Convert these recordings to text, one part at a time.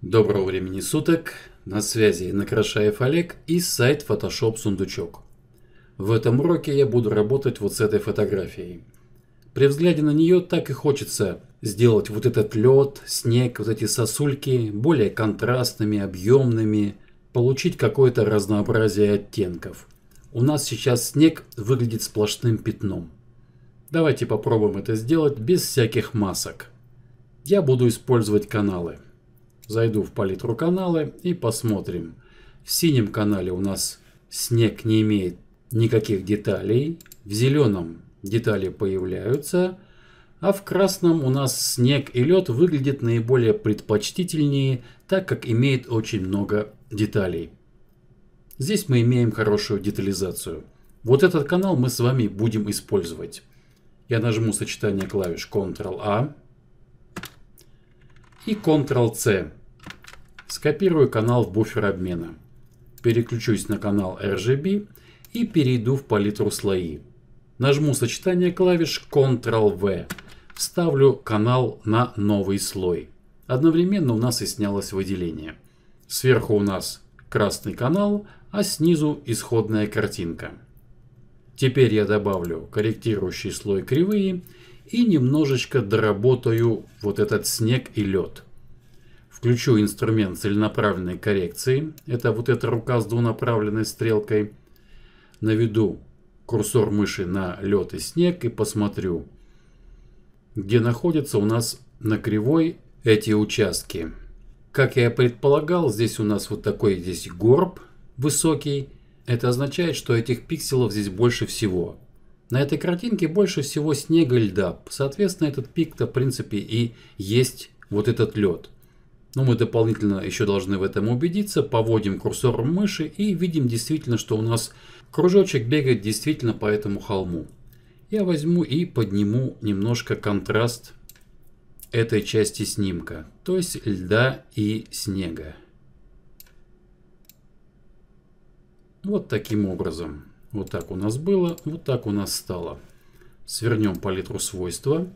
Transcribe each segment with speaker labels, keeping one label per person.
Speaker 1: Доброго времени суток, на связи Накрашаев Олег и сайт Photoshop Сундучок. В этом уроке я буду работать вот с этой фотографией. При взгляде на нее так и хочется сделать вот этот лед, снег, вот эти сосульки более контрастными, объемными, получить какое-то разнообразие оттенков. У нас сейчас снег выглядит сплошным пятном. Давайте попробуем это сделать без всяких масок. Я буду использовать каналы. Зайду в палитру каналы и посмотрим. В синем канале у нас снег не имеет никаких деталей. В зеленом детали появляются. А в красном у нас снег и лед выглядят наиболее предпочтительнее, так как имеет очень много деталей. Здесь мы имеем хорошую детализацию. Вот этот канал мы с вами будем использовать. Я нажму сочетание клавиш Ctrl-A и Ctrl-C. Скопирую канал в буфер обмена. Переключусь на канал RGB и перейду в палитру слои. Нажму сочетание клавиш Ctrl-V. Вставлю канал на новый слой. Одновременно у нас и снялось выделение. Сверху у нас красный канал, а снизу исходная картинка. Теперь я добавлю корректирующий слой кривые и немножечко доработаю вот этот снег и лед. Включу инструмент целенаправленной коррекции. Это вот эта рука с двунаправленной стрелкой. Наведу курсор мыши на лед и снег и посмотрю, где находятся у нас на кривой эти участки. Как я предполагал, здесь у нас вот такой здесь горб высокий. Это означает, что этих пикселов здесь больше всего. На этой картинке больше всего снега и льда. Соответственно, этот пик-то в принципе и есть вот этот лед. Но мы дополнительно еще должны в этом убедиться. Поводим курсором мыши и видим действительно, что у нас кружочек бегает действительно по этому холму. Я возьму и подниму немножко контраст этой части снимка, то есть льда и снега. Вот таким образом. Вот так у нас было, вот так у нас стало. Свернем палитру свойства.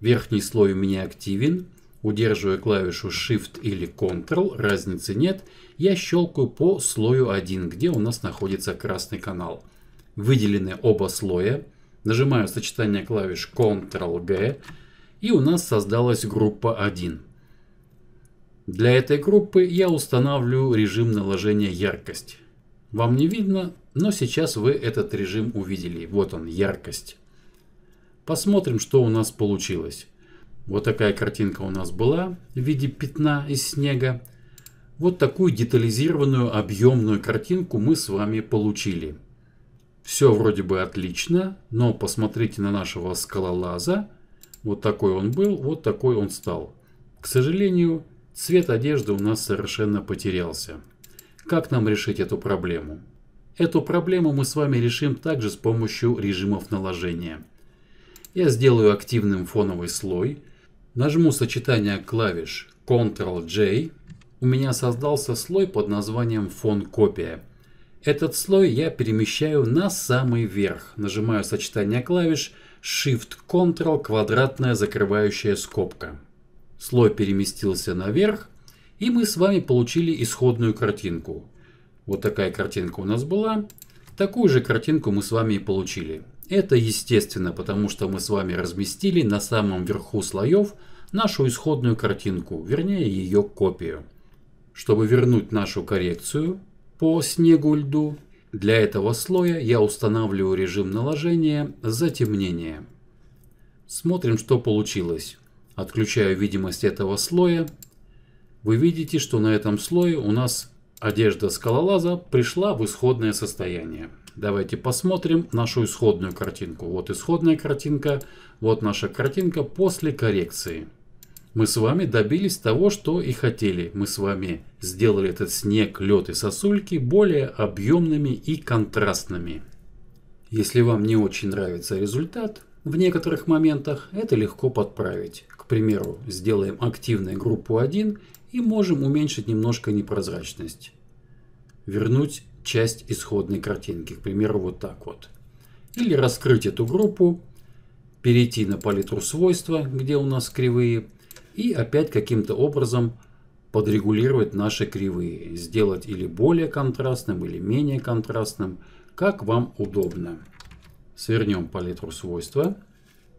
Speaker 1: Верхний слой у меня активен. Удерживаю клавишу Shift или Ctrl, разницы нет. Я щелкаю по слою 1, где у нас находится красный канал. Выделены оба слоя. Нажимаю сочетание клавиш Ctrl-G. И у нас создалась группа 1. Для этой группы я устанавливаю режим наложения яркость. Вам не видно, но сейчас вы этот режим увидели. Вот он, яркость. Посмотрим, что у нас получилось. Вот такая картинка у нас была в виде пятна из снега. Вот такую детализированную объемную картинку мы с вами получили. Все вроде бы отлично, но посмотрите на нашего скалолаза. Вот такой он был, вот такой он стал. К сожалению, цвет одежды у нас совершенно потерялся. Как нам решить эту проблему? Эту проблему мы с вами решим также с помощью режимов наложения. Я сделаю активным фоновый слой, нажму сочетание клавиш Ctrl-J, у меня создался слой под названием фон копия. Этот слой я перемещаю на самый верх, нажимаю сочетание клавиш Shift-Ctrl, квадратная закрывающая скобка. Слой переместился наверх, и мы с вами получили исходную картинку. Вот такая картинка у нас была. Такую же картинку мы с вами и получили. Это естественно, потому что мы с вами разместили на самом верху слоев нашу исходную картинку, вернее ее копию. Чтобы вернуть нашу коррекцию по снегу льду, для этого слоя я устанавливаю режим наложения затемнения. Смотрим, что получилось. Отключаю видимость этого слоя вы видите, что на этом слое у нас одежда скалолаза пришла в исходное состояние. Давайте посмотрим нашу исходную картинку. Вот исходная картинка, вот наша картинка после коррекции. Мы с вами добились того, что и хотели. Мы с вами сделали этот снег, лед и сосульки более объемными и контрастными. Если вам не очень нравится результат, в некоторых моментах это легко подправить. К примеру, сделаем активной группу 1 и можем уменьшить немножко непрозрачность. Вернуть часть исходной картинки, к примеру, вот так вот. Или раскрыть эту группу, перейти на палитру свойства, где у нас кривые, и опять каким-то образом подрегулировать наши кривые, сделать или более контрастным, или менее контрастным, как вам удобно. Свернем палитру свойства.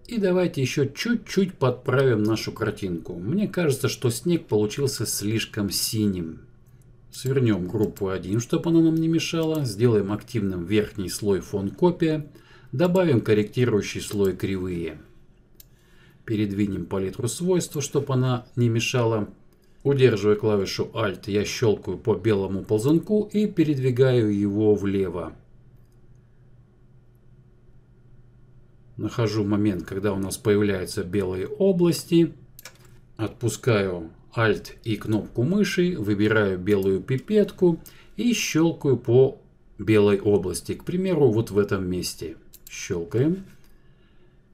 Speaker 1: И давайте еще чуть-чуть подправим нашу картинку. Мне кажется, что снег получился слишком синим. Свернем группу 1, чтобы она нам не мешала. Сделаем активным верхний слой фон копия. Добавим корректирующий слой кривые. Передвинем палитру свойства, чтобы она не мешала. Удерживая клавишу Alt, я щелкаю по белому ползунку и передвигаю его влево. Нахожу момент, когда у нас появляются белые области. Отпускаю Alt и кнопку мыши, выбираю белую пипетку и щелкаю по белой области. К примеру, вот в этом месте. Щелкаем.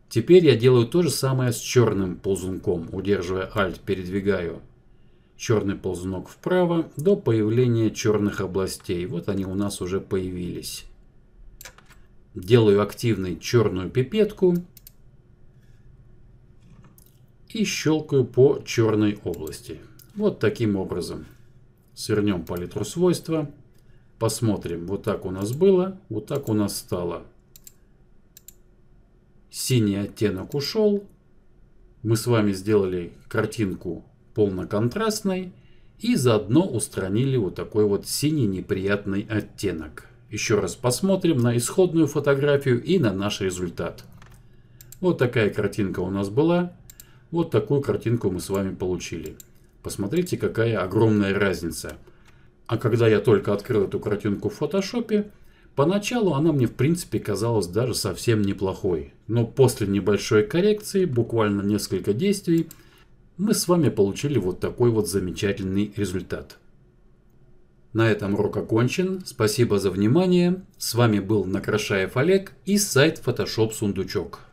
Speaker 1: Теперь я делаю то же самое с черным ползунком. Удерживая Alt, передвигаю черный ползунок вправо до появления черных областей. Вот они у нас уже появились. Делаю активной черную пипетку и щелкаю по черной области. Вот таким образом. Свернем палитру свойства. Посмотрим, вот так у нас было, вот так у нас стало. Синий оттенок ушел. Мы с вами сделали картинку полноконтрастной и заодно устранили вот такой вот синий неприятный оттенок. Еще раз посмотрим на исходную фотографию и на наш результат. Вот такая картинка у нас была. Вот такую картинку мы с вами получили. Посмотрите, какая огромная разница. А когда я только открыл эту картинку в фотошопе, поначалу она мне в принципе казалась даже совсем неплохой. Но после небольшой коррекции, буквально несколько действий, мы с вами получили вот такой вот замечательный результат. На этом урок окончен. Спасибо за внимание. С вами был Накрашаев Олег и сайт Photoshop Сундучок.